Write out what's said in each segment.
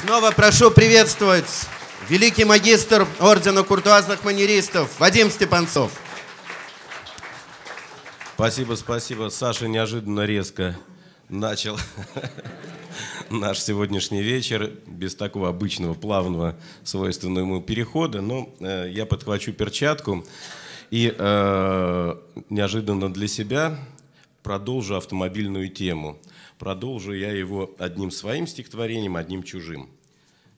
Снова прошу приветствовать великий магистр Ордена Куртуазных Манеристов Вадим Степанцов. Спасибо, спасибо. Саша неожиданно резко начал наш сегодняшний вечер без такого обычного плавного свойственного ему перехода. Но ну, э, я подхвачу перчатку и э, неожиданно для себя продолжу автомобильную тему. Продолжу я его одним своим стихотворением, одним чужим.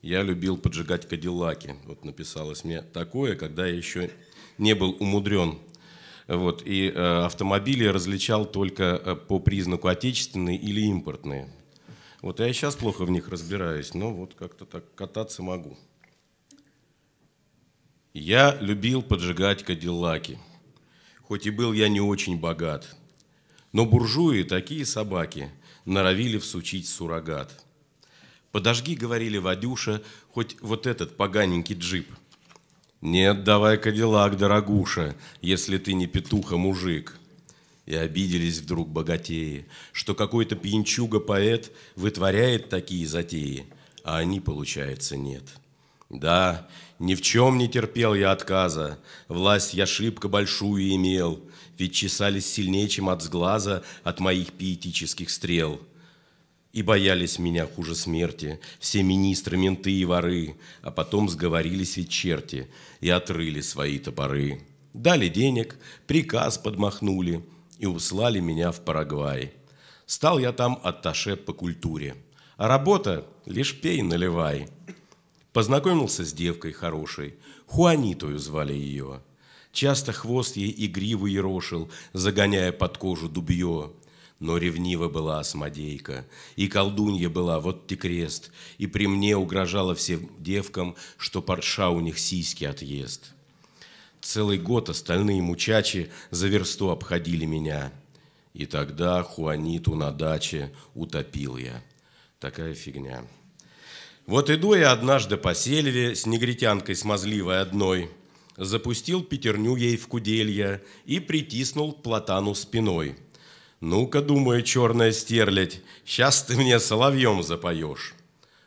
«Я любил поджигать кадиллаки». Вот написалось мне такое, когда я еще не был умудрен. Вот, и э, автомобили различал только э, по признаку отечественные или импортные. Вот я сейчас плохо в них разбираюсь, но вот как-то так кататься могу. Я любил поджигать кадиллаки. Хоть и был я не очень богат, но буржуи такие собаки норовили всучить суррогат. «Подожги», — говорили Вадюша, — «хоть вот этот поганенький джип». «Нет, давай Кадиллак, дорогуша, если ты не петуха-мужик». И обиделись вдруг богатеи, что какой-то пьянчуга-поэт вытворяет такие затеи, а они, получается, нет. Да, ни в чем не терпел я отказа, власть я шибко большую имел, ведь чесались сильнее, чем от сглаза от моих пиетических стрел. И боялись меня хуже смерти все министры, менты и воры, а потом сговорились ведь черти и отрыли свои топоры. Дали денег, приказ подмахнули и услали меня в Парагвай. Стал я там атташе по культуре, а работа лишь пей наливай – Познакомился с девкой хорошей, Хуанитою звали ее. Часто хвост ей и гриву ерошил, загоняя под кожу дубье. Но ревнива была осмодейка, и колдунья была, вот ты крест, и при мне угрожала всем девкам, что парша у них сиськи отъест. Целый год остальные мучачи за версту обходили меня. И тогда Хуаниту на даче утопил я. Такая фигня. Вот иду я однажды по сельве с негритянкой смазливой одной, запустил пятерню ей в куделья и притиснул к платану спиной. «Ну-ка, думаю, черная стерлядь, сейчас ты мне соловьем запоешь».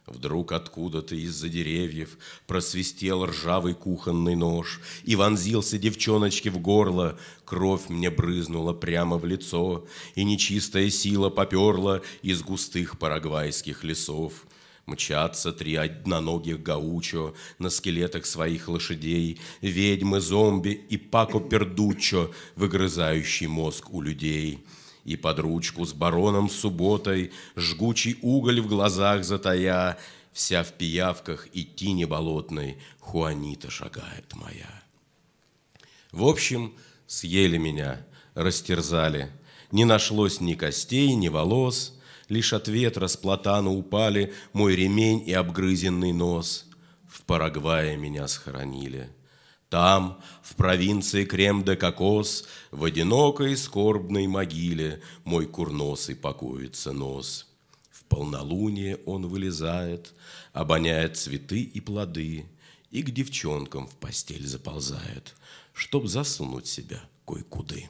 Вдруг откуда-то из-за деревьев просвистел ржавый кухонный нож и вонзился девчоночке в горло. Кровь мне брызнула прямо в лицо, и нечистая сила поперла из густых парагвайских лесов. Мчатся три одноногих гаучо на скелетах своих лошадей, ведьмы, зомби и Пако Пердуччо, выгрызающий мозг у людей. И под ручку с бароном субботой, жгучий уголь в глазах затая, вся в пиявках и тине болотной Хуанита шагает моя. В общем, съели меня, растерзали. Не нашлось ни костей, ни волос, Лишь от ветра с платана упали Мой ремень и обгрызенный нос. В Парагвае меня схоронили. Там, в провинции Крем-де-Кокос, В одинокой скорбной могиле Мой курносый покоится нос. В полнолуние он вылезает, Обоняет цветы и плоды, И к девчонкам в постель заползает, Чтоб засунуть себя кой-куды.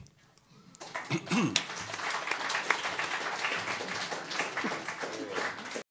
Thank you.